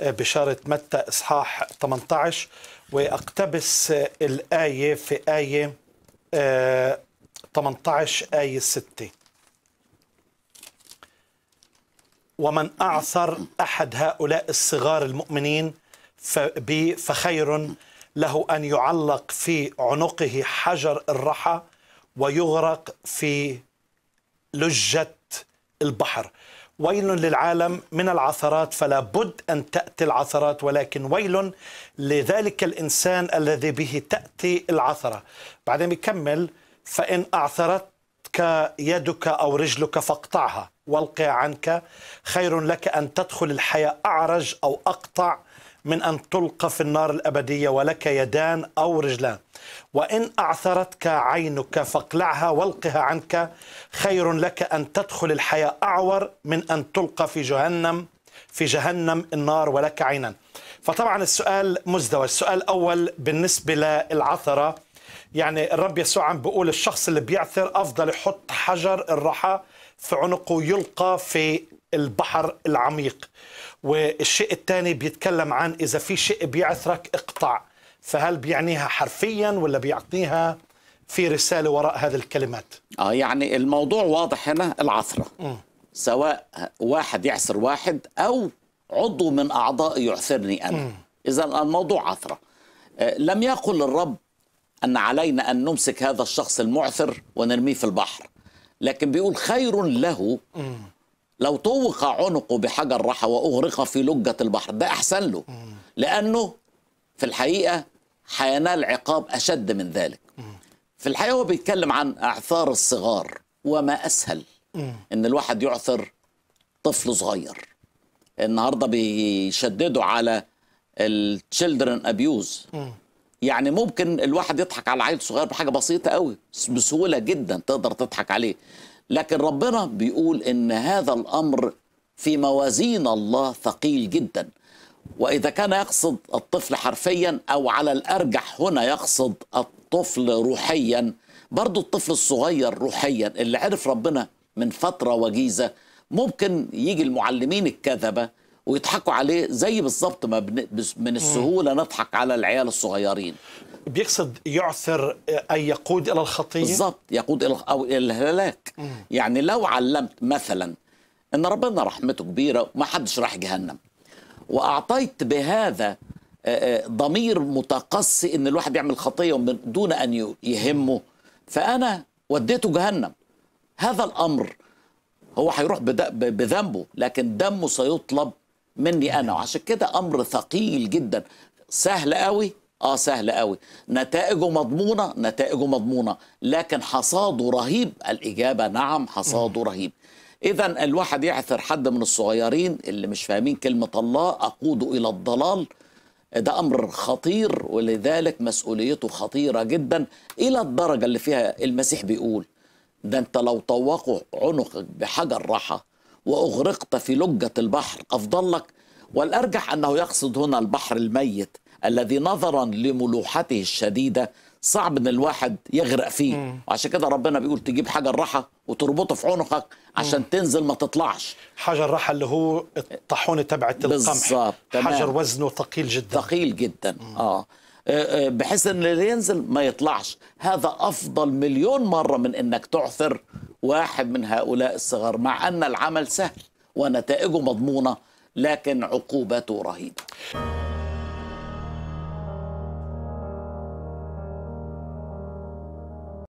بشارة متى إصحاح 18 وأقتبس الآية في آية 18 آه، آية 6 ومن أعثر أحد هؤلاء الصغار المؤمنين فخير له أن يعلق في عنقه حجر الرحى ويغرق في لجة البحر ويل للعالم من العثرات فلا بد ان تاتي العثرات ولكن ويل لذلك الانسان الذي به تاتي العثره بعدين بيكمل فان اعثرتك يدك او رجلك فاقطعها والقي عنك خير لك ان تدخل الحياه اعرج او اقطع من أن تلقى في النار الأبدية ولك يدان أو رجلان وإن أعثرتك عينك فاقلعها والقها عنك خير لك أن تدخل الحياة أعور من أن تلقى في جهنم في جهنم النار ولك عينا فطبعا السؤال مزدوج السؤال الأول بالنسبة للعثرة يعني الرب يسوع عم بيقول الشخص اللي بيعثر افضل يحط حجر الرحى في عنقه يلقى في البحر العميق والشيء الثاني بيتكلم عن اذا في شيء بيعثرك اقطع فهل بيعنيها حرفيا ولا بيعطيها في رساله وراء هذه الكلمات اه يعني الموضوع واضح هنا العثره سواء واحد يعثر واحد او عضو من اعضائي يعثرني انا اذا الموضوع عثره آه، لم يقل الرب أن علينا أن نمسك هذا الشخص المعثر ونرميه في البحر لكن بيقول خير له لو طوق عنقه بحجر راح وأغرق في لجة البحر ده أحسن له لأنه في الحقيقة حينال عقاب أشد من ذلك في الحقيقة هو بيتكلم عن أعثار الصغار وما أسهل إن الواحد يعثر طفل صغير النهاردة بيشددوا على children أبيوز يعني ممكن الواحد يضحك على عيل صغير بحاجه بسيطه قوي بسهوله جدا تقدر تضحك عليه لكن ربنا بيقول ان هذا الامر في موازين الله ثقيل جدا واذا كان يقصد الطفل حرفيا او على الارجح هنا يقصد الطفل روحيا برضو الطفل الصغير روحيا اللي عرف ربنا من فتره وجيزه ممكن يجي المعلمين الكذبه ويضحكوا عليه زي بالظبط ما بن... من السهوله نضحك على العيال الصغيرين بيقصد يعثر آه، أي يقود إلى الخطية بالضبط يقود إلى أو إلى الهلاك مم. يعني لو علمت مثلا إن ربنا رحمته كبيرة ما حدش راح جهنم وأعطيت بهذا آه، آه، ضمير متقصي إن الواحد يعمل خطية دون أن يهمه فأنا وديته جهنم هذا الأمر هو هيروح بذنبه لكن دمه سيطلب مني انا وعشان كده امر ثقيل جدا سهل قوي اه سهل قوي نتائجه مضمونه نتائجه مضمونه لكن حصاده رهيب الاجابه نعم حصاده رهيب اذا الواحد يعثر حد من الصغيرين اللي مش فاهمين كلمه الله اقوده الى الضلال ده امر خطير ولذلك مسؤوليته خطيره جدا الى الدرجه اللي فيها المسيح بيقول ده انت لو طوقوا عنقك بحجر راحه وأغرقت في لجة البحر أفضل لك والأرجح أنه يقصد هنا البحر الميت الذي نظرا لملوحته الشديدة صعب ان الواحد يغرق فيه وعشان كده ربنا بيقول تجيب حجر رحى وتربطه في عنقك عشان مم. تنزل ما تطلعش حجر رحى اللي هو الطاحونه تبعت القمح تمام. حجر وزنه ثقيل جدا ثقيل جدا آه. آه،, آه بحيث ان اللي ينزل ما يطلعش هذا افضل مليون مره من انك تعثر واحد من هؤلاء الصغار مع أن العمل سهل ونتائجه مضمونة لكن عقوبته رهيبة